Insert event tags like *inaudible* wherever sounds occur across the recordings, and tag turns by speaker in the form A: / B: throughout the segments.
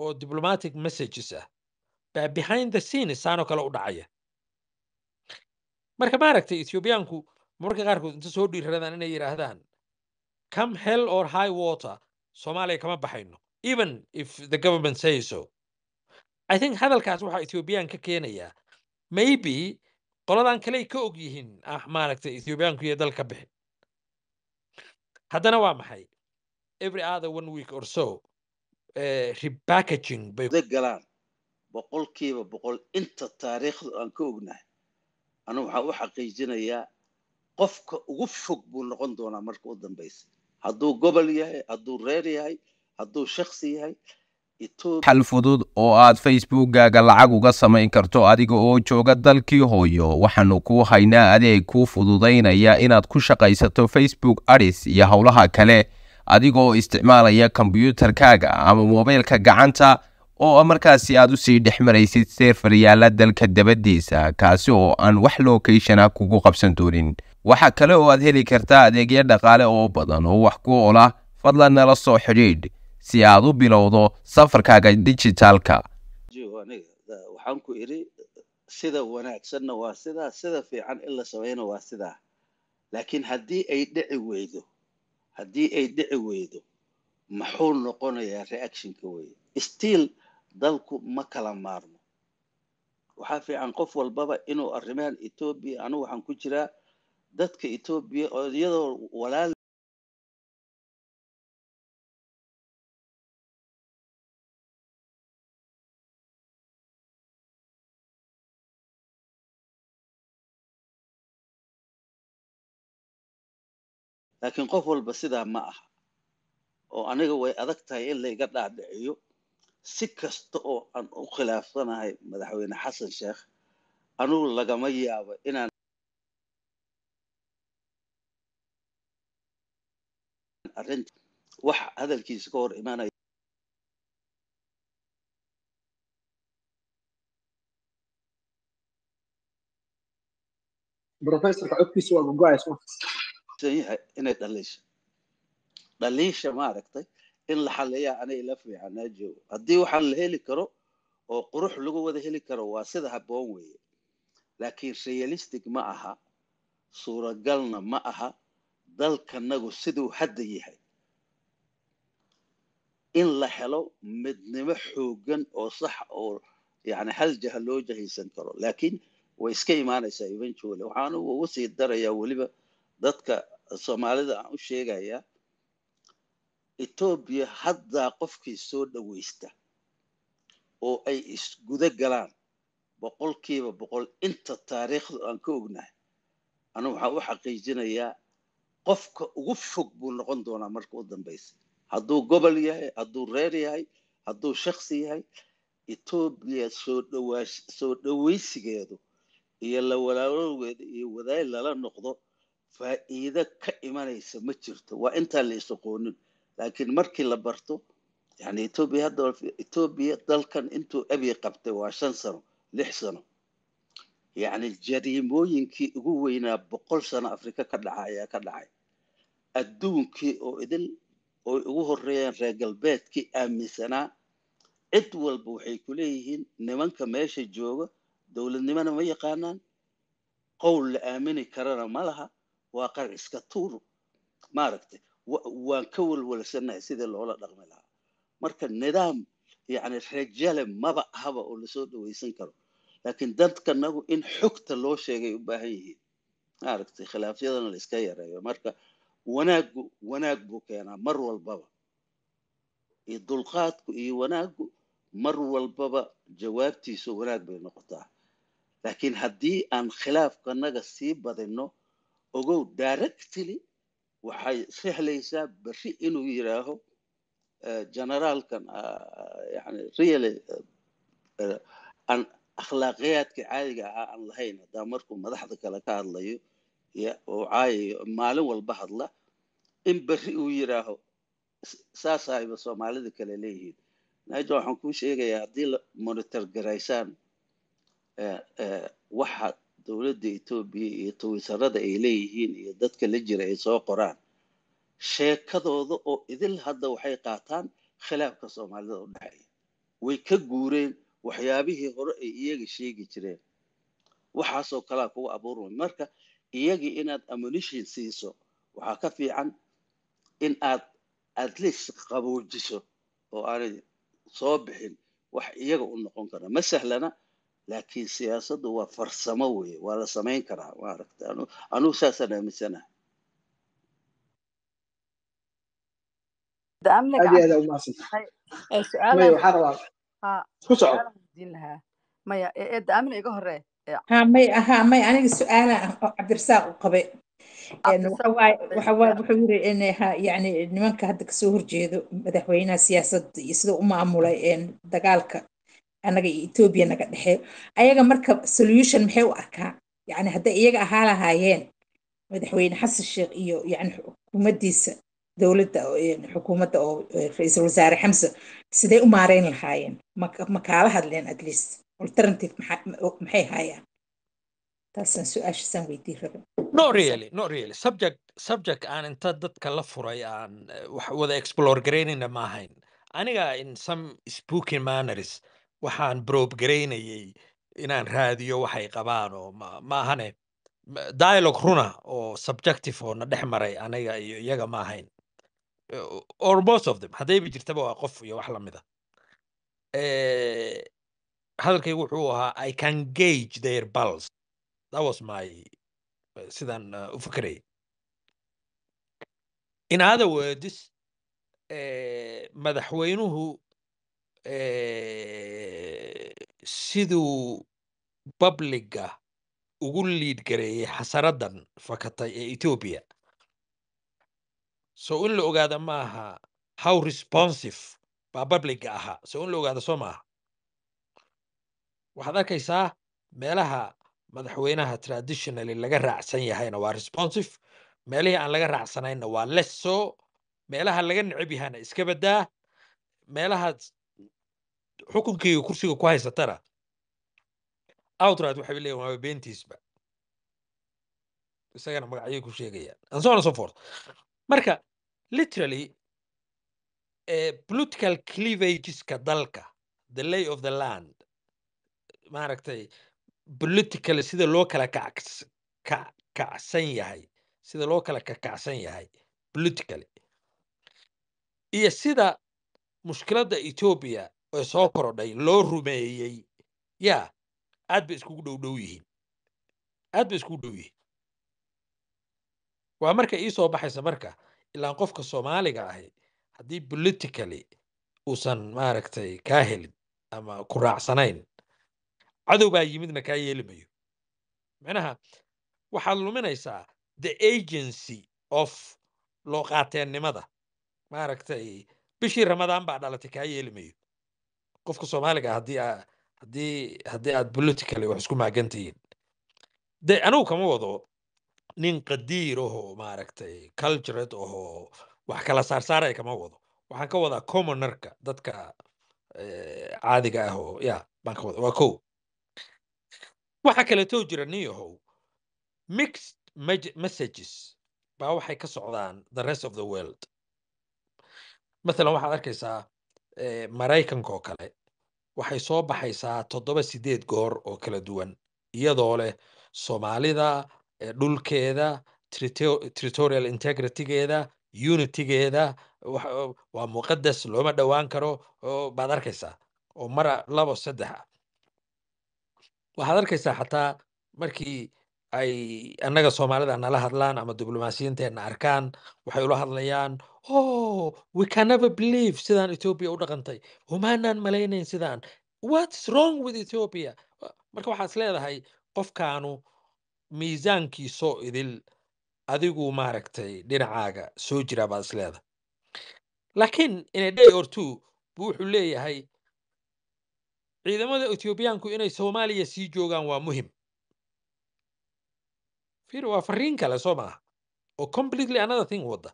A: oo diplomatic messages ah baa behind the scenes saanoo kale u dhacaya marka maaragtay ethiobiyaanku mararka qaarkood inta soo dhiiradaan inay yidhaahdaan come hell or high water soomaaliya kama baxayno even if the government say so i think hadalkaas waxaa ethiobiyan ka keenayaa maybe qoladan kaley ka og yihiin ah maaragtay ethiobiyaanku iyo dalka ka haddana waa maxay every other one week or so Eh, repackaging
B: bay galaan boqolkiiba boqol inta taariikhdu aan ka ognahay anu waxaa u xaqiijinayaa qofka ugu fog buu noqon doonaa marka u dambaysa hadduu gobol yahay hadduu reer yahay hadduu shaksi yahay xal
A: fudud oo aad facebookkaaga lacag uga samayn karto adiga oo jooga dalkii hooyo waxaanu kuu haynaa adeeg kuu fududaynaya inaad ku shaqaysato facebook adis iyo howlaha kale adigoo isticmaalaya kombyuutarkaaga ama moobeylka gacanta oo ah markaasi aad usii dhexmaraysid seerfaryaala dalka dabadiisa kaasi oo aan wax lokashona kugu qabsan doonin waxaa kale oo aad heli kartaa adeegyo dhaqaale oo badan oo wax ku ola ah, fadlan nala soo xidhiidh si aad u bilowdo safarkaaga dijitaalka
B: waxaan ku idhi sida wanaagsanna waa sidaa sida fiican in la sameeyana waa sidaa laakiin haddii ay dhici weydo haddii ay dhici weydo muxuu noqonayaa reactionka weeye still dalku ma kala maarmo waxaa fiican qof walbaba inuu arrimahan etoobiya anugu waxaan ku jiraa dadka etoobiya oo iyadoo walaal laakiin qof walba sidaa ma aha oo aniga way adag tahay in layga dhaadhiciyo si kasta oo aan u khilaafsanahay madaxweyne xasan sheekh anugu lagama yaabo inaan arint wax hadalkiisa ka hor imaanaya
C: professorka ogtiisa waa gogo
B: badan yahay eh, inay dhaliisha dhaliisha maaragtay in la xaliyaa anay ila fiicanaa joogo haddii waxaan la heli karo oo qurux lagu wada heli karo waa sida haboon weeye laakiin realistic ma aha suuragalna ma aha dalkanagu siduu hadda yahay in la helo midnimo xoogan oo sax oo yani hal jaha loo jahaysan karo laakiin way iska imaanaysaa eventually waxaanu ugu sii darayaa weliba dadka soomaalida aan u sheegaya etoobiya haddaa qofkii soo dhowaysta oo ay isguda galaan boqolkiiba boqol inta taariikhdu aan ka ognahay anu waxaan u xaqiijinayaa qofka ugu fog buu noqon doonaa marka u dambaysa hadduu gobol yahay hadduu reer yahay hadduu shaksi yahay etoobiya soo dhowaysigeedu iyo la walaalowgeeda iyo wadaay lala noqdo faa'iido ka imanaysa ma jirto waa intaan la isaqoonin laakiin markii la barto yani etoobiya hadda etoobiya dalkan intuu abi qabtay waa shan sano lix sano yacni jariimooyinkii ugu weynaa boqol sano afrika ka dhaca ayaa ka dhacay adduunkii oo idil oy ugu horreeyaan reer galbeedkii aaminsanaa cid walba waxay ku leeyihiin nimanka meesha jooga dowladnimona ma yaqaanaan qowl la aamini karana ma laha waa qar iska tuur maaragtay waan ka walwalsanahay sidii loola dhaqmi lahaa marka nidaam yacni rajale maba ahaba oo lasoo dhaweysan karo laakiin dadkanagu in xogta loo sheegay u baahan yihiin maaragtay khilaafyadana la iska yareeyo marka wanaaggu wanaag buu keenaa mar walbaba iyo dulqaadku iyo wanaaggu mar walbaba jawaabtiisu wanaag bay noqotaa laakiin haddii aan khilaafkanaga sii badinno ogow directly waxay sihlaysaa berri inuu yiraaho eh, generaalkan ah, yani really aan eh, akhlaaqiyaadka caadiga ahaa aan lahayn haddaa markuu madaxda kale ka hadlayo oo caayayo maalin walba hadla in berri uu yidhaaho saasayba soomaalida kale leeyihiin naaja waxaan kuu sheegayaa haddii monitor garaysaan eh, waxa dowladda etoobiya iyo tawitarada ay leeyihiin iyo dadka la jira ay soo qoraan sheekadooda oo idil hadda waxay qaataan khilaafka soomaalida u dhexeeya way ka guureen waxyaabihii hore ay iyaga sheegi jireen waxaasoo kalaa kugu abuurmay marka iyagii inaad ammunition siiso waxaa ka fiican in aad atleast qaboojiso oo aanay soo bixin wax iyaga u noqon kara ma sahlana laakiin siyaasaddu waa farsamo weye waa la samayn karaa ma anugu saasaan aaminsanaha
D: maya
E: aniga su-aala ah, cabdirasaaq u qabe ah, wuxuu yiri yani nimanka hadda kasoo horjeedo madaxweynaha siyaasadda iyo siduu u maamulay dagaalka anaga iyo ethoobia naga dhexeeyo ayaga marka solution maxay u arkaa yani hadday iyaga ahaa lahaayeen madaxweyne xasan sheekh iyo yani xukuumaddiisa dowladda xukuumadda oo eh, ra-iisul wasaare xamse sidee u maareyn lahaayeen ma kaala hadleen at least alternative maxay haayaan taasaan su-aashasaan weydii raba
A: no really no really subject subject aan inta dadka la furay aan eh, wada explore garaynayna maahayn aniga in some spooking manners waxaan broobgaraynayey inaan raadiyo waxay qabaan oo maahane dialog runa oo subjective oo na dhex maray aniga iyo iyaga ma ahayn eh, or most of them haddayba jirtaba waa qof iyo wax la mida eh, hadalkaygu wuxuu ahaa i can gage their bulls that was my eh, sidaan u fikrayay in other words madaxweynuhu siduu babliga ugu liid gareeyay xasaradan fakatay ee etoobiya so in la ogaada maaha how responsive baa babliga ahaa so in la ogaada soo maaha waxaad arkaysaa meelaha madaxweynaha traditionally laga raacsan yahayna waa responsive meelihii aan laga raacsanaynna waa lesso meelaha laga neceb yahayna iska baddaa meelaha xukunkeyga kursiga ku haysatana outright waxay leeyihin waaba beentiisba isagana magacyay ku sheegayaan and so and so forth marka literally eh, political cleavageska dalka the lay of the land maaragtay political sida loo kala kacsan yahay sida loo kala kakacsan yahay politically iyo sida mushkiladda etoobiya ee soo korodhay loo rumeeyey yaa aad bay iskugu dhowdhow yihiin aad bay iskugu dhow yihiin waa marka iisoo baxaysa marka ilaan qofka soomaaliga ahi haddii boliticaly uusan maaragtay kaa helin ama ku raacsanayn cadow baa yimidna kaa yeeli mayo micnaha waxaad luminaysaa the agency of looqaateennimada maaragtay bishii ramadaan baa dhalatay kaa yeeli mayo qofka soomaaliga ah haddii haddii haddii aad politicaly wax isku maagan tihiin anugu kama wado nin qadiir ahoo maaragtay cultured ahoo wax kala saarsaaray kama wado waxaan ka wadaa commonerka dadka caadiga ah oo ya baan ka wada waa ko waxaa kaleetoo jira nin yahow mixed messages baa waxay ka socdaan the rest of the world mathalan waxaad arkaysaa Eh, maraykanka oo kale waxay soo baxaysaa toddoba sideed goor oo kala duwan iyadoo leh soomaalida dhulkeeda territorial integritygeeda unitygeeda waa muqadas looma dhowaan karo baad arkaysaa oo mara labo saddex ah waxaad arkaysaa xataa markii ay annaga soomaalida ah nala hadlaan ama diblomaasiyiinteenna arkaan waxay ula hadlayaan o oh, we cannever believe sidaan ethoobia u dhaqantay umaanaan malaynayn sidaan whatis wrong with ethobia marka waxaa leedahay qofkaanu miisaankiisoo idil adigu maaragtay dhinacaaga soo jira baad is leedahay laakiin in a day or two buu wuxuu leeyahay ciidamada ethoobiyaanku inay soomaaliya sii joogaan waa muhim fir waa fariin kale soo maaha oo completely another thing wadda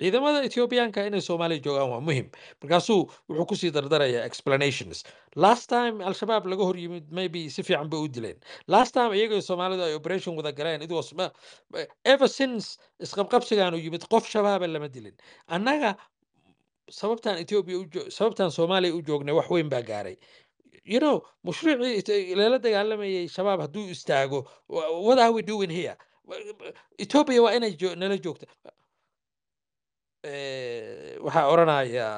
A: ciidamada ethiobianka inay soomaaliya joogaan waa muhim markaasuu wuxuu kusii dardaraya explanations last time al-shabaab laga hor yimid maybe si fiican bay u dileen last time iyago soomaalidu ay operation wada galeen it ever since isqabqabsigan yimid qof shabaaba lama dilin annaga sababtaan ethiopia sababtaan soomaaliya u joognay wax weyn baa gaaray you know mushruucii lala dagaalamayay shabaab hadduu istaago what are we doing here ethiopia waa inay nala joogta waxaa odranaya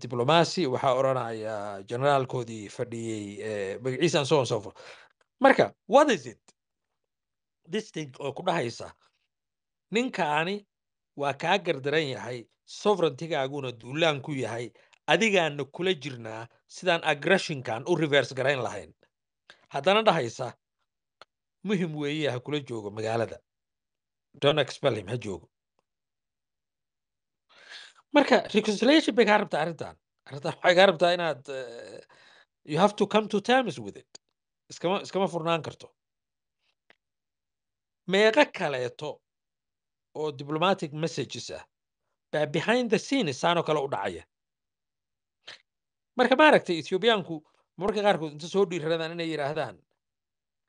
A: diblomacy waxaa odranaya generaalkoodii fadhiyey magaciisa and so on so forth marka what is it this thing oo ku dhahaysa ninkaani waa kaa gardaran yahay sovereigntigaaguna duulaan ku yahay adigaana kula jirnaa sidaan agresshonkan u rivers garayn lahayn haddana dhahaysa muhim weeye ha kula joogo magaalada donexbelhim ha joogo marka reconciliation bay kaa rabtaa arrintan arrintan waxay kaa rabtaa inaad eh, you have to come to terms with it iskama iskama furnaan karto meeqa kaleeto oo diplomatic messages ah baa behind the scene saanoo kale u dhacaya marka maaragtay ethiobiyaanku mararka qaarkood inta soo dhiiradaan inay yidhaahdaan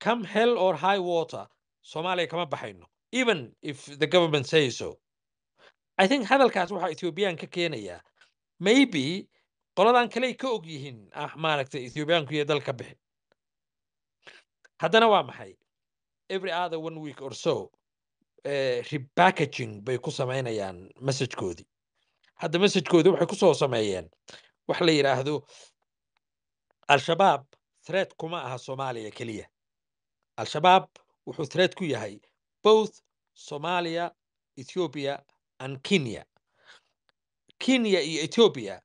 A: come hell or high water soomaaliya kama baxayno even if the government say so i think hadalkaas waxaa ethiobiyan ka keenayaa maybe qoladan kaley ka og yihiin ah maaragtay ethiobiyaanku iyo dal bixin haddana waa maxay every other one week or so eh, repackaging bay ku samaynayaan messagekoodii hadda messagekoodii waxay ku soo sameeyeen wax la yidhaahdo al-shabaab thread kuma aha soomaaliya keliya al-shabaab wuxuu thread ku yahay both soomaaliya ethiopia and kenya kenya iyo ethiopia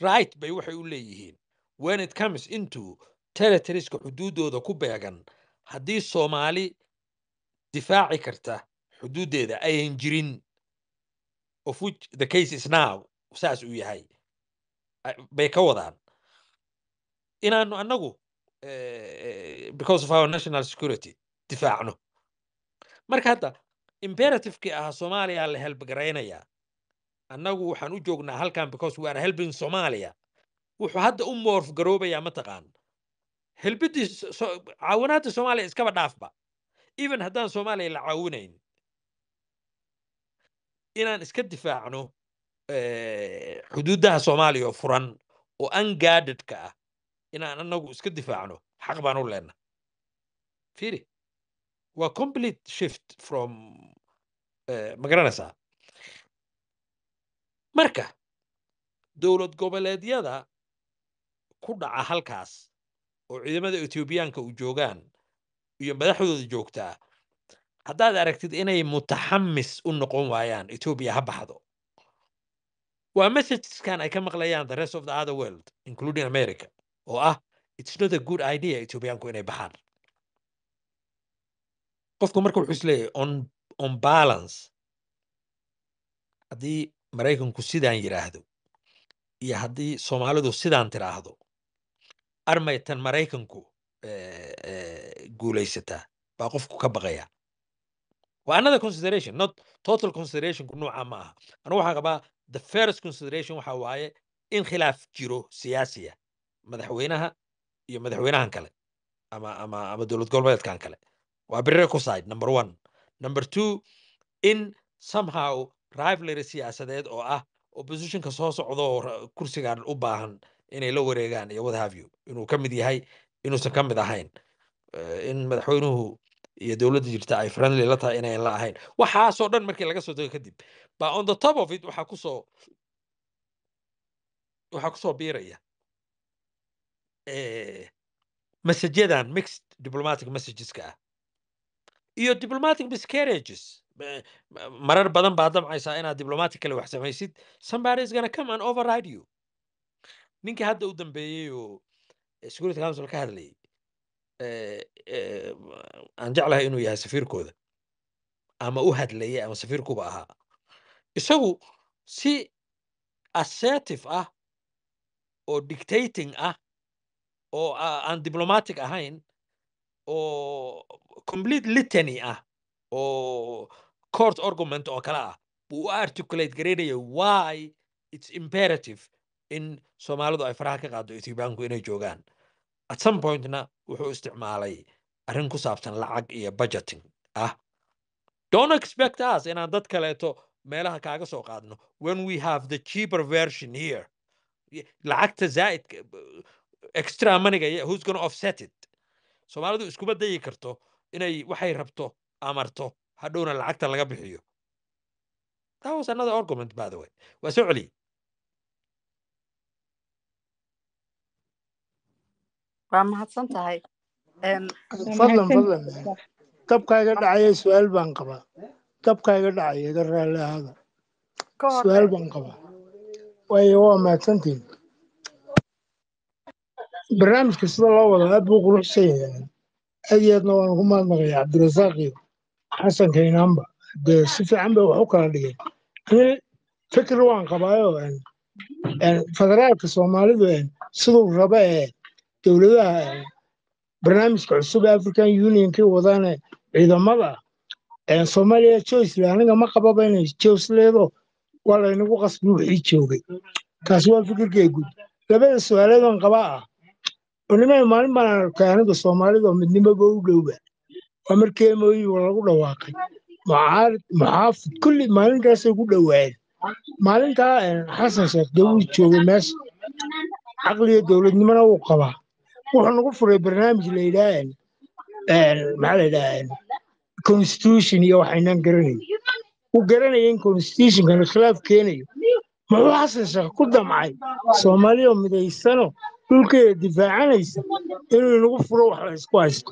A: right bay waxay u leeyihiin when it comes into territorieska xuduuddooda ku beegan haddii soomaali difaaci karta xuduuddeeda ayan jirin of which the case is now saas uu yahay bay ka wadaan inaanu anagu eh, eh, because of our national security difaacno marka hadda imperativekii ahaa soomaaliya la helbgaraynayaa annagu waxaan u joognaa halkan because weare are helbing wuxuu hadda u moorf garoobayaa mataqaan helbidii caawinaadda soomaaliya iskaba dhaafba even haddaan soomaaliya la caawinayn inaan iska difaacno Eh, xuduudaha soomaaliya oo furan oo ungaadhadka ah inaan annagu iska difaacno xaq baan u leenna fiiri waa complete shift from eh, magaranaysaa marka dowlad goboleedyada ku dhaca halkaas oo ciidamada etoobiyaanka u joogaan iyo madaxdooda joogtaa haddaad aragtid inay mutaxamis u noqon waayaan etoobiya ha baxdo waa messageskan ay ka maqlayaan the rest of the other world including america oo ah its not a good idea ethiobiyaanku inay baxaan qofku marka wuxuu isleeyahy on on balance haddii maraykanku sidaan yidhaahdo iyo haddii soomaalidu sidaan tiraahdo armaytan maraykanku eh, eh, guulaysataa baa qofku ka baqaya waa another consideration not total considerationku nooca ma aha anu waxaa qabaa the first consideration waxa waaye in khilaaf jiro siyaasiya madaxweynaha iyo madaxweynahan kale ama ama ama dowlad goboleedkan kale waa birre number one number two in somehow rivalary siyaasadeed oo ah oppositionka soo socdaoo kursigan u baahan inay la wareegaan iyo whathavyu inuu ka mid yahay inuusan ka mid ahayn eh, in madaxweynuhu iyo dowladda jirta ay friendly la tahay inayn la ahayn waxaasoo dhan markii laga soo tago kadib ba on the top of it waxaa kusoo waxaa kusoo biiraya eh, masajyadan mixed diplomatic messageska ah iyo diplomatic miscarriages marar badan baa damcaysaa inaad diplomatic kale wax samaysid somebody gonna come and override you ninkii hadda u dambeeyey oo eh, security council ka hadlayay eh, aan jeclahay inuu yahay safiirkooda ama u hadlayay ama safiirkuba ahaa isagu si assertive ah oo dictating ah oo aan diplomatic ahayn oo complete litany ah oo court argument oo kale ah buu u articulate garaynaya why it's imperative in soomaalidu ay faraha ka qaado ethiobianku inay joogaan at some pointna wuxuu isticmaalay arrin ku saabsan lacag iyo budgeting ah don't expect us inaan dad kaleeto meelaha kaaga soo qaadno when we have the cheaper version here lacagta zaaid extra maniga who's gonna offset it soomaalidu iskuma dayi karto inay waxay rabto amarto hadhowna lacagta laga bixiyo that was another argument by the way waa soo celiye
D: waa mahadsan tahay fadlan fadlan
C: tabkaaga dhacaya su-aal baan qabaa dabka iga dhacay iga raalli ahaada su-aal baan qabaa waayo waa mahadsantiin barnaamijka sida loo wada aad buu quruxsan yahay adiyaadna waan ugu mahadnaqaya cabdirasaaqi xasanka inaanba dee si fiican bay wax u kala dhigeen ani fikir waan qabaayo federaalka soomaalidu siduu raba ee dowladaha barnaamijka cusub african unionkii wadaane ciidamada Eh, soomaaliya joycele aniga ma qababa inay jos leedo waa laynagu qasbi wixii joogay taasi waa fikirkay guud labada su-aaleedon qabaa ah onima maalin baan arkay aniga soomaalidoo midnimoba u dhowba waa markii emoyiba lagu dhawaaqay muxaafid kulli maalintaasay ku dhowaayeen maalintaa xasan sheekh dee joogay meesha caqliga dowladnimona wuu qabaa wuxuu nagu furay barnaamij la yidhaahan maxaa la yidhaahan constitution iyo waxaynaan garanayn uu garanaya in constitutionkan khilaaf keenayo muxuu ku damcay soomaaliya midaysano dhulkeeda difaacanaysa inuu inagu furo wax la ysku haysto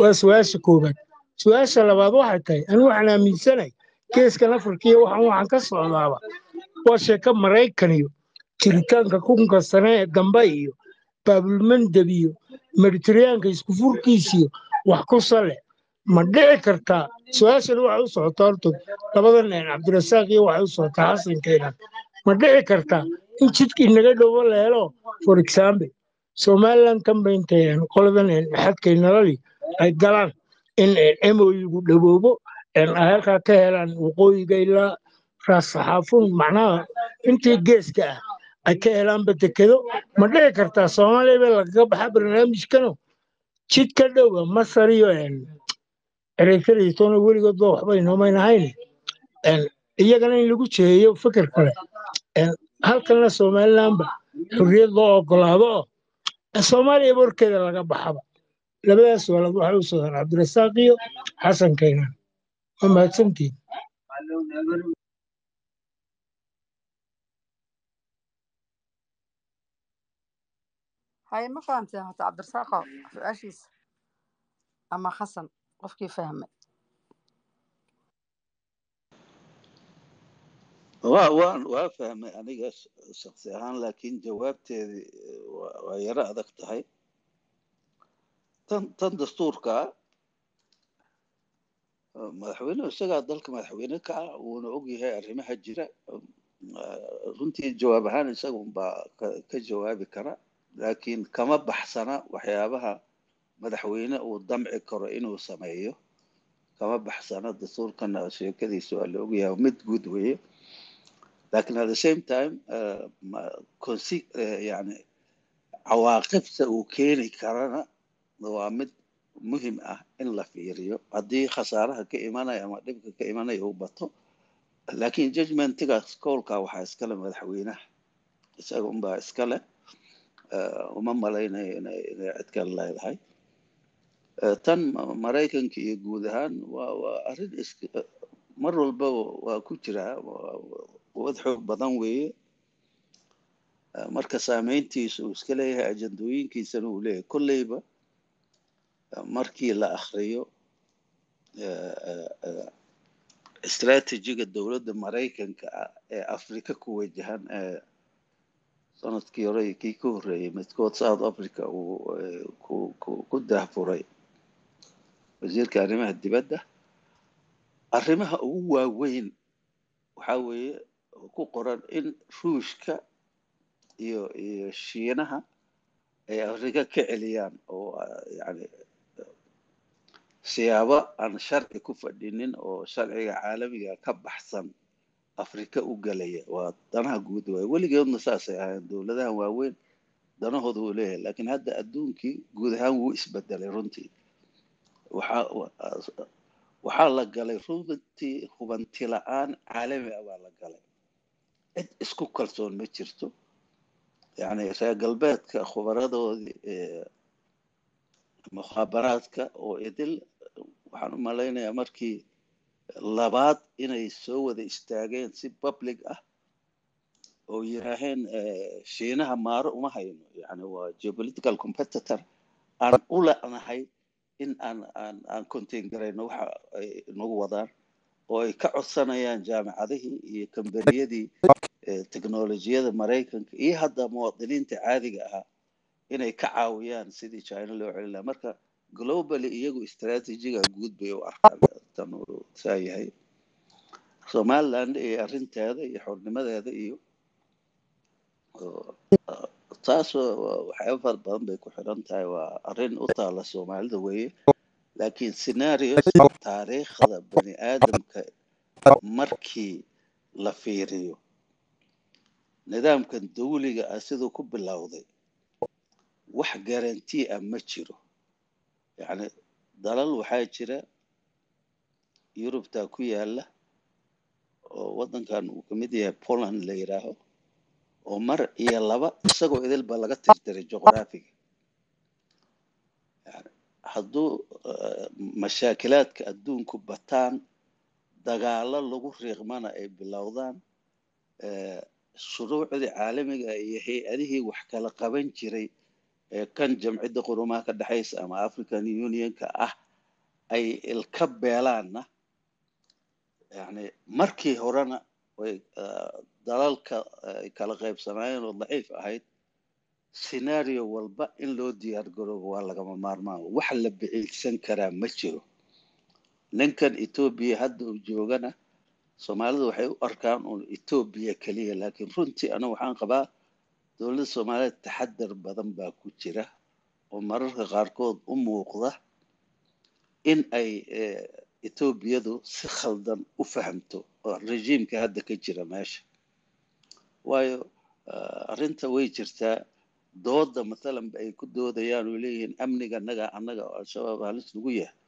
C: waa su-aasha koowaad su-aasha labaad waxay tahay anigu waxaan aaminsanay geeskan afrikiiyo waxaan waxaan ka socdaaba waa sheeko maraykaniyo jiritaanka kunka sane dambe iyo baabulmandab iyo mediterayaanka iskufurkiisiyo wax ku sale ma dhici kartaa su-aashana waxa u socota horto labada nin cabdirasaaq iyo waxa u socotaa xasanka inan ma dhici kartaa in jidkii naga dhowo la helo for example somalilan kambayntayan qoladan xadkay nololi ay galaan in emoyigu dhawoobo halkaa ka helaan waqooyiga ilaa raassaxaafun macnaha intii geeska ah ay ka helaanba dekedo ma dhici kartaa soomaaliya baa lagaga baxa barnaamijkano jid ka dhowa masar iyo ereykalaytona weligoodba waxba inoomayn ahayn iyagana in lagu jeheeyo feker kale halkana somalilanba xurriyad loo ogolaado oo soomaaliya warkeeda laga baxaba labadaas waalad waxa u sugan cabdirasaaq iyo xasan kaynan waa mahadsantiin
D: haye ma fahamteen hata cabdirasaaqo su-aashiisa ama xasan qofkii fahmay
B: waa fahmay aniga shaksi ahaan laakiin jawaabteedi waa yaro adag tahay tan tan dastuurkaa madaxweynuhu isagaa dalka madaxweyne ka ah wuuna ogyahay arrimaha jira runtii jawaab ahaan isaga unbaa ka jawaabi kara laakiin kama baxsana waxyaabaha madaxweyne uu damci karo inuu sameeyo kama baxsana dastuurkana sheekadiisa waa la ogyahay mid guud weeye lakiin at the same time eh, eh, yani cawaaqibta uu keeni karana waa mid muhim ah in la fiiriyo haddii khasaaraha ka imanaya ama dhibka ka imanaya uu bato lakiin judgmentigaas cowlka waxaa iskale madaxweynaha isaga unbaa iskale eh, uma malaynayo inay cid kale leedahay tan maraykanka iyo guud ahaan waa arin mar walba waa ku jiraa wad xoog badan weeye ah, marka saameyntiisa uu iska leeyahay ajandooyinkiisana uu leeyahay kolleyba ah, markii la akhriyo istraatijiga ah, dowladda maraykanka ah ee afrika ku wajahan ee sanadkii hore kii ka horreeyay midkood south africa uu eh, ku daahfuray wasiirka arrimaha dibadda arrimaha ugu waaweyn waxaa weeye ku qoran in ruushka iyo iyo shiinaha ay afrika ka celiyaan oo yani siyaabo aan sharci ku fadhinin oo sharciga caalamiga ka baxsan afrika u galaya waa danaha guud waay weligeedna saasay ahaayeen dowladahan waaweyn danahooda wuu leeyahay laakiin hadda adduunkii guud ahaan wuu isbedelay runtii waxaa la galay ruudatii hubanti la-aan caalami ah baa la galay cid isku kalsoon ma jirto yani reer galbeedka khubaradoodii mukhaabaraadka oo idil waxaan u malaynayaa markii labaad inay soo wada istaageen si public ah oo yiraaheen shiinaha maaro uma hayno yani waa geopolitical competitor aan u le'nahay in aan aan aan contain garayno waxa ay nagu wadaan oo ay ka codsanayaan jaamacadihii iyo kambaniyadii eh, teknolojiyada maraykanka iyo hadda muwaadiniinta caadiga ahaa inay ka caawiyaan sidii china loo celin laha marka globally iyagu istraatejiga guud bay u arkaan tan saa yahay somaliland iyo arrinteeda iyo xornimadeeda iyo ah, taas waxyaaba fara badan bay ku xiran tahay waa arin u taala soomaalida weeye laakiin scenarios taariikhda bani aadamka markii la fiiriyo nidaamkan dawliga ah siduu ku bilowday wax garanti ah ma jiro yacni dalal waxaa jira yurubtaa ku yaala oo waddankan uu ka mid yahay poland la yidhaaho oo mar iyo laba isagoo idilba laga tirtiray juqraafiga hadduu eh, mashaakilaadka adduunku bataan dagaalo lagu riiqmana ay bilowdaan eh, shuruucdii caalamiga iyo hay-adihii wax kala qaban jiray ee kan jamcidda qurumaha ka dhexaysa ama african unionka ah ay ilka beelaanna yani markii horena eh, dalalka ay kala qaybsanaayeen oo daciif ahayd sinario walba in loo diyaar garoobo waa lagama maarmaan wax la biciidsan karaa ma jiro ninkan etoobiya hadda uu joogana soomaalidu waxay u arkaan uun etoobiya keliya laakiin runtii anigu waxaan qabaa dowladda soomaaliyeed taxadar badan baa ku jira oo mararka qaarkood u muuqda in ay etoobiyadu eh, si khaldan u fahamto oo rejiimka hadda ka jira meesha waayo eh, arinta way jirtaa dooda maalanba ay ku doodayaan oo leeyihiin amniga naga annaga oo al-shabaab halis lagu yahay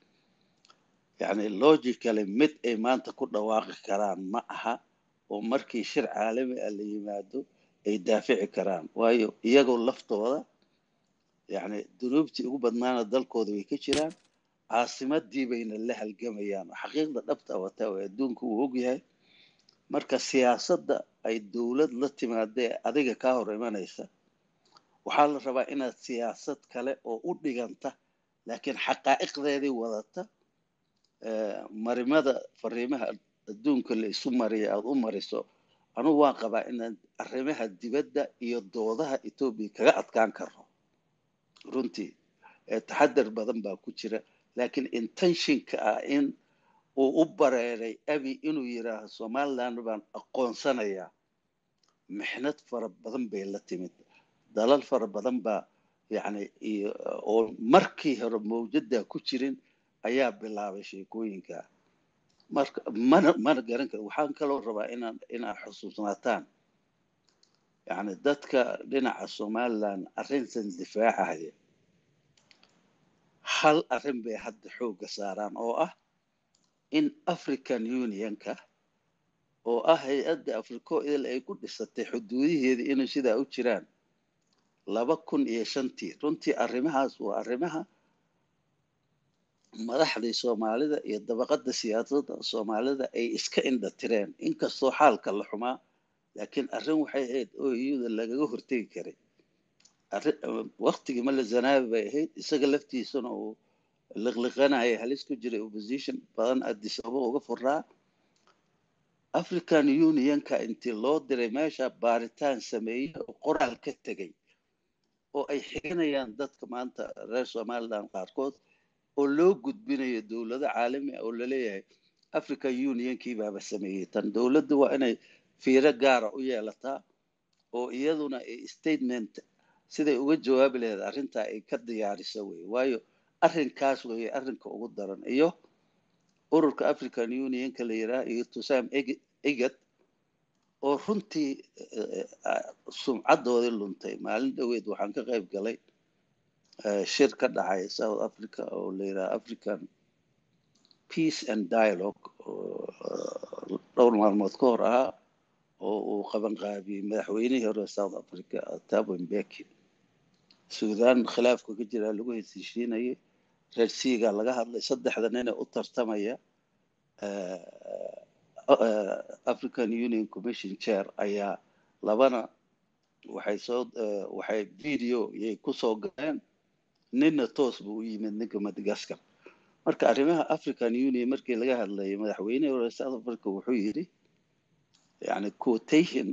B: yacni logicaly mid ay maanta ku dhawaaqi karaan ma aha oo markii shir caalami a ah la yimaado ay daafici karaan waayo iyagoo laftooda yacni dunuubtii ugu badnaana dalkooda way ka jiraan caasimadii bayna la halgamayaan xaqiiqda dhabta ah wataa waa adduunku wuu ogyahay marka siyaasadda ay dowlad la timaadee adiga kaa hor imanaysa waxaa la rabaa inaad siyaasad kale oo u dhiganta laakiin xaqaa'iqdeedii wadata eh, marimada fariimaha adduunka la isu mariya aada u mariso anugu waan qabaa inaan arrimaha dibadda iyo doodaha etoobiya kaga adkaan karo runtii eh, taxadar badan baa ku jira laakiin intentionka ah in uu u bareeray abi inuu yidhaaho somaliland baan aqoonsanayaa mixnad fara badan bay la timid dalal fara badan baa yani oo markii hore mawjaddaa ku jirin ayaa bilaabay sheekooyinka marka mana mana garan kara waxaan kaloo rabaa inaan inaa xusuusnaataan yani dadka dhinaca somaliland arrintan difaacahaya hal arrin bay hadda xoogga saaraan oo ah in african unionka oo ah hay-adda africo africoil ay ku dhisatay xuduudaheeda inay sidaa u jiraan laba kun iyo shantii runtii arrimahaas waa arrimaha madaxdii soomaalida iyo dabaqadda siyaasadda soomaalida ay iska indhatireen inkastoo xaalka la xumaa laakiin arrin waxay ahayd oo iyuda lagaga hortegi karay waktigii ma zanaabi bay ahayd isaga laftiisana uu liqliqanaya halis ku jiray opposition badan adisaba uga furaa african unionka intii loo diray meesha baaritaan sameeyey oo qoraal ka tegay oo ay xiganayaan dadka maanta reer somaliland qaarkood oo loo gudbinayo dowlado caalami ah oo laleeyahay african unionkiibaaba sameeyey tan dowladda waa inay fiiro gaara ah u yeelataa oo iyaduna ay statement siday uga jawaabi laheed arrintaa ay ka diyaariso wey waayo arinkaas weeye arrinka ugu daran iyo ururka african unionka la yidhaha iyo tusam egad oo runtii eh, eh, sumcadoodii luntay maalin dhoweed waxaan ka qayb galay eh, shir ka dhacay south africa oo la yidhaha african peace and dialogue dhowr maalmood ka hor ahaa oo uu qabanqaabiyey madaxweynihii hore south africa thabo mbeki suudan khilaafka ka jiraa lagu hesishiinayay reer siiga laga hadlay saddexda nine u tartamaya eh, eh, african union commission chair ayaa labana waxay soo eh, waxay video yay kusoo galeen ninna toos buu u yimid ninka madagascar marka arrimaha african union markii laga hadlayay madaxweynehi hore south africa wuxuu yidhi yani quotation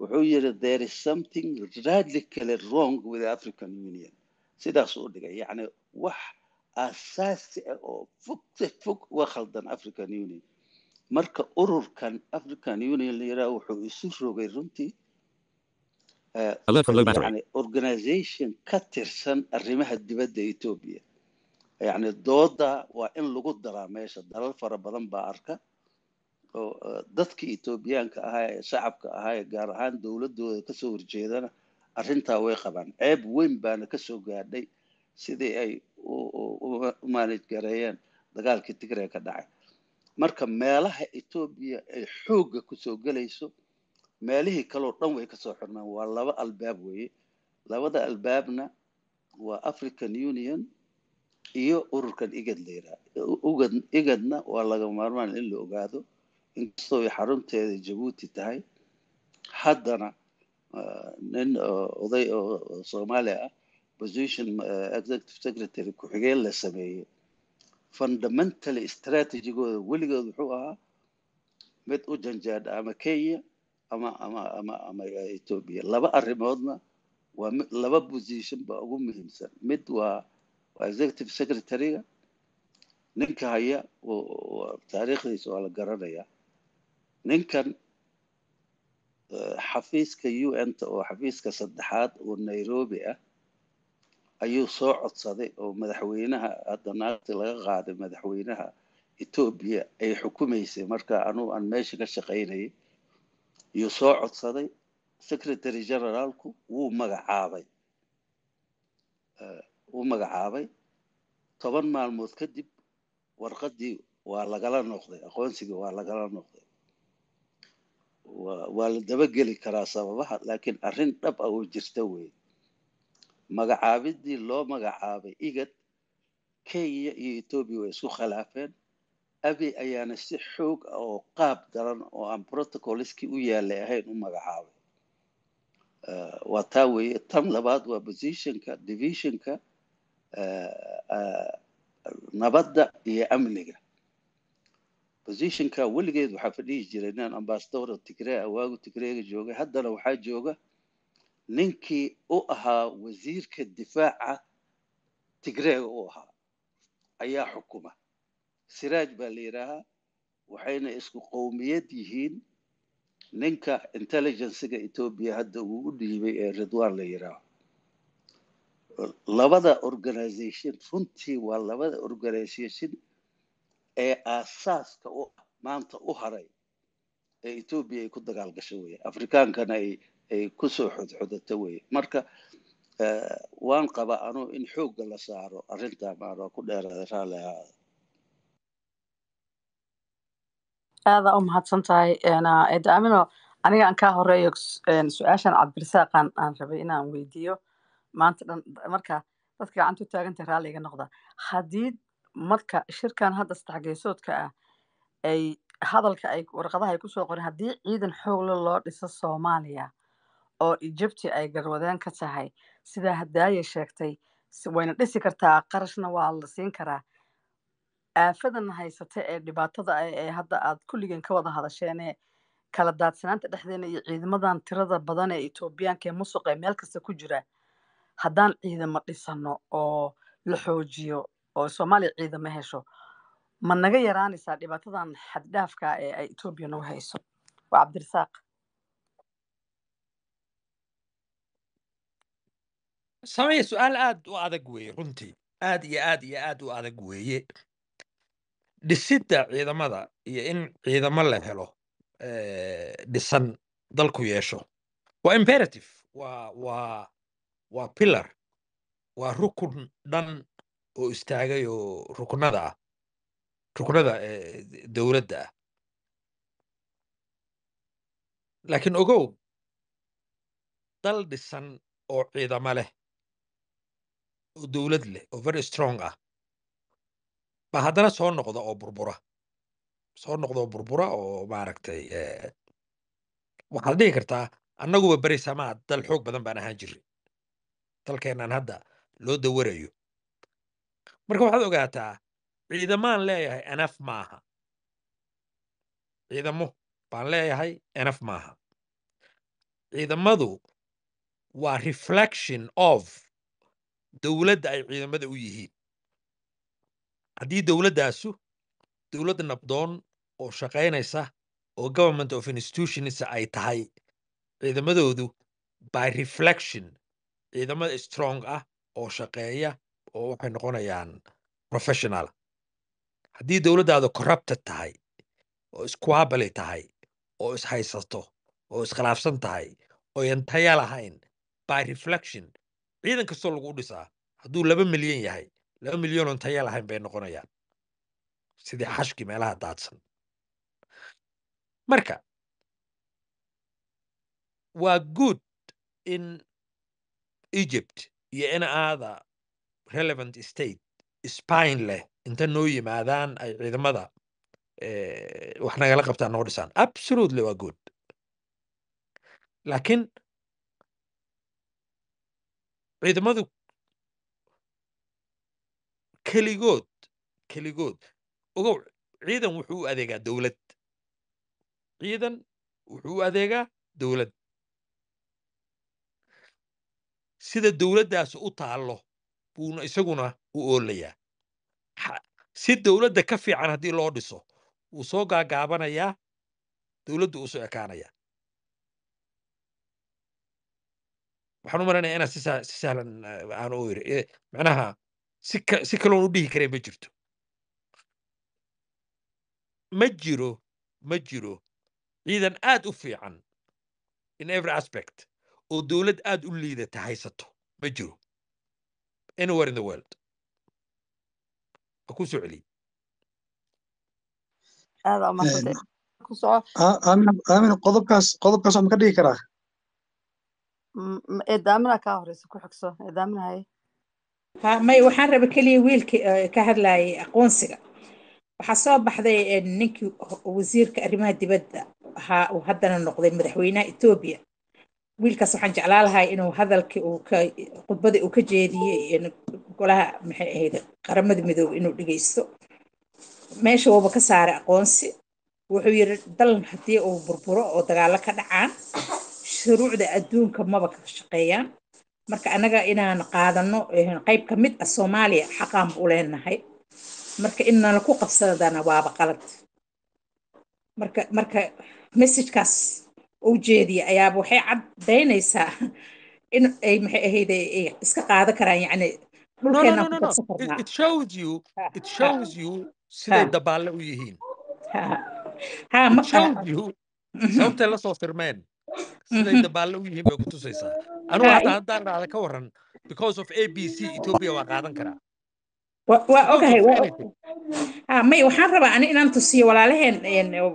B: wuxuu yidhi there is something radically wrong with african union sidaas u dhigay yani wax aasaasi ah oo fog si fog uga khaldan african union marka ururkan african union la yidhaha wuxuu isu rogay runtii yani organisation ka tirsan arrimaha dibadda etoobiya yacni dooda waa in lagu daraa meesha dalal fara badan baa arka oo dadkii etoobiyaanka ahaa ee shacabka ahaa ee gaar ahaan dowladdooda kasoo horjeedana arrintaa way qabaan ceeb weyn baana kasoo gaadhay sidii ay u maalij gareeyeen dagaalkii tigray ka dhacay marka meelaha etoobiya ay xoogga kusoo gelayso meelihii kaloo dhan way kasoo xirmaan waa laba albaab weeye labada albaabna waa african union iyo ururkan igad la yidhaha igadna waa laga maarmaan in la ogaado inkastoo ay xarunteeda jabuuti tahay haddana ah, nin ah, oday oo ah, soomaaliya ah position executive secretary ku-xigeen la sameeyey fundamentally strategigooda weligood wuxuu ahaa mid u janjaadha ama kenya ama ama ama ama etoobiya laba arrimoodna waa laba position baa ugu muhiimsan mid waa waa executive secretary-ga ninka haya taariikhdiisa waa la garanayaa ninkan xafiiska u n ta oo xafiiska saddexaad oo nairobi ah ayuu soo codsaday oo madaxweynaha hadda naagti laga qaaday madaxweynaha etoobiya ay xukumaysay marka anuu aan meesha ka shaqaynayay yuu soo codsaday secretary generaalku wuu magacaabay eh, wuu magacaabay toban maalmood kadib warqadii waa lagala noqday aqoonsigii waa lagala noqday waa la dabageli karaa sababaha laakiin arrin dhab ah oo jirta weeye magacaabidii loo magacaabay igad kenya iyo etoobiya way isku khilaafeen abi ayaana si xoog ah oo qaab daran oo aan protocoliskii u yaalay ahayn u magacaabay waa taa weeye tan labaad waa positionka divisionka nabadda iyo amniga positionka weligeed waxaa fadhihi jiray inaan ambasadora tigre ah waagu tigreega joogay haddana waxaa jooga ninkii u ahaa wasiirka difaaca tigreega u ahaa ayaa xukuma siraaj baa la yidhaahaa waxayna isku qowmiyad yihiin ninka intelligensiga etoobiya hadda uu u dhiibay ee ridwaan la yidhaaho labada organization runtii waa labada organization ee aasaaska u maanta u haray ee etoobiya ay ku dagaal gashay weye afrikaankana ay ay kusoo xodxodata weye marka eh, waan qabaa anugu in xoogga la saaro arrintaa maanaa ku dheeraada raalli
D: u mahadsan tahay eda ah, amino aniga aan kaa horeeyo su-aashan cabdirisaaqan aan rabay inaan weydiiyo maanta dhan marka dadka gacanta u taagan tahay raalliga noqda haddii marka shirkan hadda sadexgeesoodka ah ay hadalka ay warqadaha ay kusoo qoreen haddii ciidan xoogle loo dhiso soomaaliya oo ijabti ay garwadeen ka tahay sidaa hadaaye sheegtay wayna dhisi kartaa qarashna waa la siin karaa aafadan haysata ee dhibaatada ah ee hadda aad kulligeen ka wada hadasheenee kala daadsanaanta dhexdeena iyo ciidamadan tirada badan ee etoobiyaanka ee musuqe meel kasta ku jira haddaan ciidamo dhisano oo la xoojiyo oo soomaaliya ciidamo hesho ma naga yaraanaysaa dhibaatadan xaddhaafka ah ee ay etoobiya nagu hayso waa cabdirasaaq samee su-aal
A: aad u adag weeye runtii aad iyo aad iyo aad u adag weeye dhisidda ciidamada iyo in ciidamo la helo eh, dhisan dalku yeesho waa imperative waa waa waa pillar waa rukun dhan oo istaagay oo ruknada ah ruknada eh, dowladda ah laakiin ogow dal dhisan oo ciidamo leh oo dowlad leh oo very strong ah ba haddana soo noqda oo burbura soo noqda oo burbura oo maaragtay eh, waxaad dhihi kartaa annaguba beri samaa dal xoog badan baan ahaan jirnay dalkeenaan hadda loo dawarayo marka waxaad ogaataa ciidamaan leeyahay enaf maaha ciidamo baan leeyahay enaf maaha ciidamadu waa reflection of dowladda ay ciidamada u yihiin haddii dowladdaasu dowladd nabdoon oo shaqaynaysa oo government of institutions ay tahay ciidamadoodu by reflection ciidamada strong ah oo shaqeeya oo waxay noqonayaan professional haddii dowladdaadu corrupted tahay oo isquabali tahay oo ishaysato oo iskhilaafsan tahay oyan taya lahayn by reflection ciidan kastoo lagu dhisaa hadduu laba milyan yahay laba milyanon taya lahayn bay noqonayaan sidii xashki meelaha daadsan marka waa good in egypt iyo in aada relevant state spain leh inta noo yimaadaan ay ciidamada eh, wax nagala qabtaan noo dhisaan absolutely waa good laakiin ciidamadu keligood keligood ogow ciidan wuxuu u adeegaa dowlad ciidan wuxuu u adeegaa dowlad sida dowladdaas u taallo buuna isaguna u oolayaa si dowladda ka fiican haddii loo dhiso wuu soo gaagaabanayaa dowladdu u ekaanayaa waxaan u malanaya inaad si sahlan eh, aan u iri eh, macnaha si kaloon u dhihi karee ma jirto ma jiro ma jiro ciidan aad u fiican in every aspect oo dowlad aad u liidata haysato ma jiro anywhere in the world ku soo celiy
D: aamin
C: eh, qodobkaas qodobkaas waa ma ka dhigi karaa
D: eedaaminaa kaa horeysa ku xigso eedaaminahay
E: may waxaan raba keliya wiilkii e, ka hadlayay aqoonsiga waxaa soo baxday e, ninkii wasiirka arrimaha dibadda ahaa uu haddana noqday madaxweynaha etoobiya wiilkaas waxaan jeclaa lahay inuu hadalkii uu ka khudbadii uu ka jeediyey e, golaha maxay ahayd qaramada midoobe inuu dhegeysto meesha wuuba ka saaray aqoonsi wuxuu yidhi dal haddii uu burburo oo dagaalo ka dhacaan mashruucda adduunka maba ka shaqeeyaan marka annaga inaan qaadano eh, qayb ka mid ah soomaaliya xaqaan u leenahay marka in ku qabsadana waaba qalad marka marka messajkaas u jeediya ayaaba waxay caddaynaysaa *laughs* in ay maxay ahayd ay eh, eh, iska qaadan karaan yacni dhulkeenaan
A: siday dabaalle u yihiin ha marka la soo firmeen sida dabaalle mm-hmm. u yihiin bay ku tusaysaa anugu hataa haddaan dhahda ka warran because of a b c ethiopia waa qaadan karaa
E: waa ogahay may waxaan ah, rabaa ani inaan tusiyo walaalaheen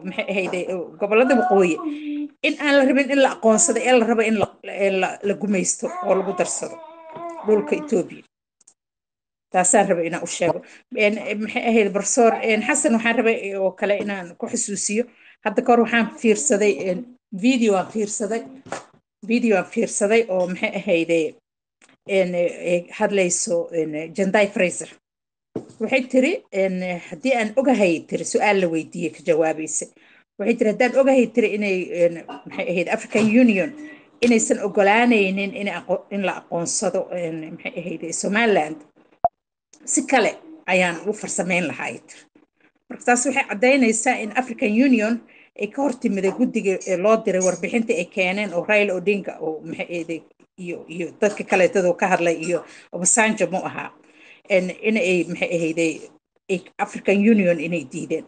E: maxay ahayde eh, eh, gobollada waqooyi in aan la rabin in la aqoonsado ee la rabo in la gumaysto oo lagu darsado dhulka etoobiya taasaan raba inaan u sheego maxay ahayd barsoor xasan waxaan rabay eh, oo kale inaan ku xusuusiyo hadda kahor waxaan fiirsaday video aan fiirsaday video aan fiirsaday oo maxay ahayde e, hadlayso janday fraiser waxay tiri haddii aan ogahay tiri su-aal la weydiiyey ka jawaabaysa waxay tiri haddaan ogahay tiri inay maxay ahayd african union inaysan ogolaanaynin in la aqoonsado maxay ahayde somaliland si kale ayaan ugu farsamayn lahaa ay tiri marka taas waxay caddaynaysaa in african union ee ka hortimiday guddiga ee loo diray warbixinta ay keeneen oo rail odinga oo iyo iyo dadka kaleetadoo ka hadlay iyo obasanjo mu ahaa inay ay maxay ahayde african union inay diideen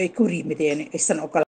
E: ay ka hor yimideen aysan ogolaan